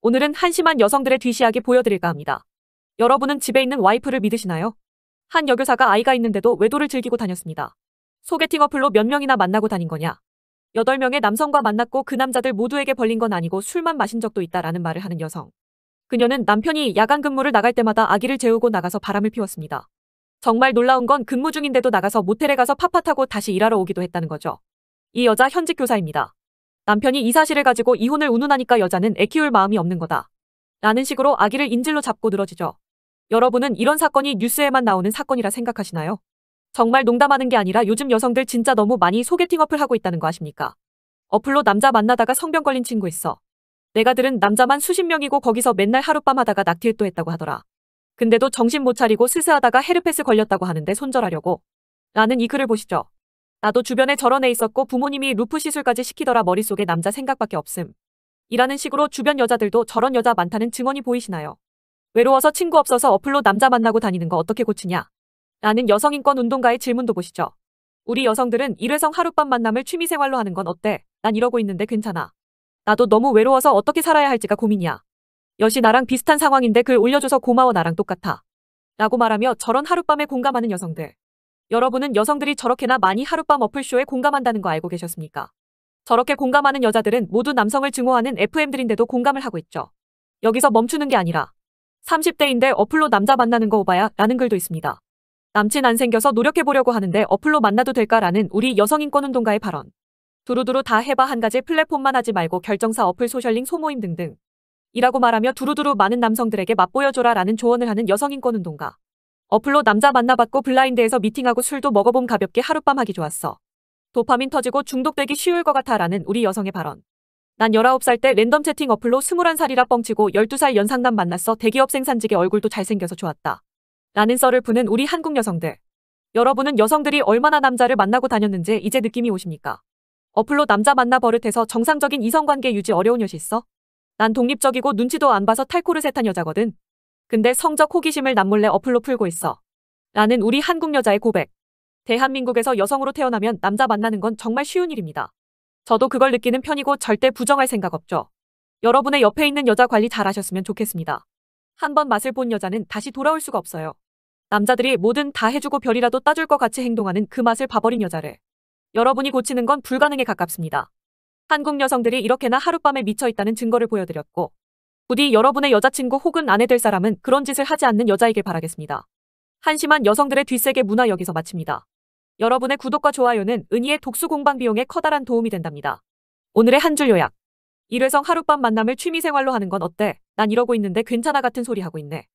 오늘은 한심한 여성들의 뒤시하기 보여드릴까 합니다. 여러분은 집에 있는 와이프를 믿으시나요? 한 여교사가 아이가 있는데도 외도를 즐기고 다녔습니다. 소개팅 어플로 몇 명이나 만나고 다닌 거냐? 8명의 남성과 만났고 그 남자들 모두에게 벌린 건 아니고 술만 마신 적도 있다라는 말을 하는 여성. 그녀는 남편이 야간 근무를 나갈 때마다 아기를 재우고 나가서 바람을 피웠습니다. 정말 놀라운 건 근무 중인데도 나가서 모텔에 가서 파파 타고 다시 일하러 오기도 했다는 거죠. 이 여자 현직 교사입니다. 남편이 이 사실을 가지고 이혼을 운운하니까 여자는 애 키울 마음이 없는 거다. 라는 식으로 아기를 인질로 잡고 늘어지죠. 여러분은 이런 사건이 뉴스에만 나오는 사건이라 생각하시나요? 정말 농담하는 게 아니라 요즘 여성들 진짜 너무 많이 소개팅 어플 하고 있다는 거 아십니까? 어플로 남자 만나다가 성병 걸린 친구 있어. 내가 들은 남자만 수십 명이고 거기서 맨날 하룻밤 하다가 낙틸도 했다고 하더라. 근데도 정신 못 차리고 스스하다가 헤르페스 걸렸다고 하는데 손절하려고. 라는 이 글을 보시죠. 나도 주변에 저런 애 있었고 부모님이 루프 시술까지 시키더라 머릿속에 남자 생각밖에 없음. 이라는 식으로 주변 여자들도 저런 여자 많다는 증언이 보이시나요? 외로워서 친구 없어서 어플로 남자 만나고 다니는 거 어떻게 고치냐? 라는 여성인권 운동가의 질문도 보시죠. 우리 여성들은 일회성 하룻밤 만남을 취미생활로 하는 건 어때? 난 이러고 있는데 괜찮아. 나도 너무 외로워서 어떻게 살아야 할지가 고민이야. 여시 나랑 비슷한 상황인데 글 올려줘서 고마워 나랑 똑같아. 라고 말하며 저런 하룻밤에 공감하는 여성들. 여러분은 여성들이 저렇게나 많이 하룻밤 어플쇼에 공감한다는 거 알고 계셨습니까? 저렇게 공감하는 여자들은 모두 남성을 증오하는 FM들인데도 공감을 하고 있죠. 여기서 멈추는 게 아니라 30대인데 어플로 남자 만나는 거 오바야 라는 글도 있습니다. 남친 안 생겨서 노력해보려고 하는데 어플로 만나도 될까라는 우리 여성인권운동가의 발언. 두루두루 다 해봐 한 가지 플랫폼만 하지 말고 결정사 어플 소셜링 소모임 등등. 이라고 말하며 두루두루 많은 남성들에게 맛보여줘라 라는 조언을 하는 여성인권운동가. 어플로 남자 만나봤고 블라인드에서 미팅하고 술도 먹어봄 가볍게 하룻밤 하기 좋았어. 도파민 터지고 중독되기 쉬울 것 같아 라는 우리 여성의 발언. 난 19살 때 랜덤 채팅 어플로 21살이라 뻥치고 12살 연상남 만났어 대기업 생산직의 얼굴도 잘생겨서 좋았다. 라는 썰을 부는 우리 한국 여성들. 여러분은 여성들이 얼마나 남자를 만나고 다녔는지 이제 느낌이 오십니까? 어플로 남자 만나 버릇해서 정상적인 이성관계 유지 어려운 여시 있어? 난 독립적이고 눈치도 안 봐서 탈코르셋한 여자거든. 근데 성적 호기심을 남몰래 어플로 풀고 있어. 라는 우리 한국 여자의 고백. 대한민국에서 여성으로 태어나면 남자 만나는 건 정말 쉬운 일입니다. 저도 그걸 느끼는 편이고 절대 부정할 생각 없죠. 여러분의 옆에 있는 여자 관리 잘하셨으면 좋겠습니다. 한번 맛을 본 여자는 다시 돌아올 수가 없어요. 남자들이 뭐든 다 해주고 별이라도 따줄 것 같이 행동하는 그 맛을 봐버린 여자를. 여러분이 고치는 건 불가능에 가깝습니다. 한국 여성들이 이렇게나 하룻밤에 미쳐 있다는 증거를 보여드렸고 부디 여러분의 여자친구 혹은 아내 될 사람은 그런 짓을 하지 않는 여자이길 바라겠습니다. 한심한 여성들의 뒷세계 문화 여기서 마칩니다. 여러분의 구독과 좋아요는 은희의 독수 공방 비용에 커다란 도움이 된답니다. 오늘의 한 줄 요약. 일회성 하룻밤 만남을 취미생활로 하는 건 어때? 난 이러고 있는데 괜찮아 같은 소리 하고 있네.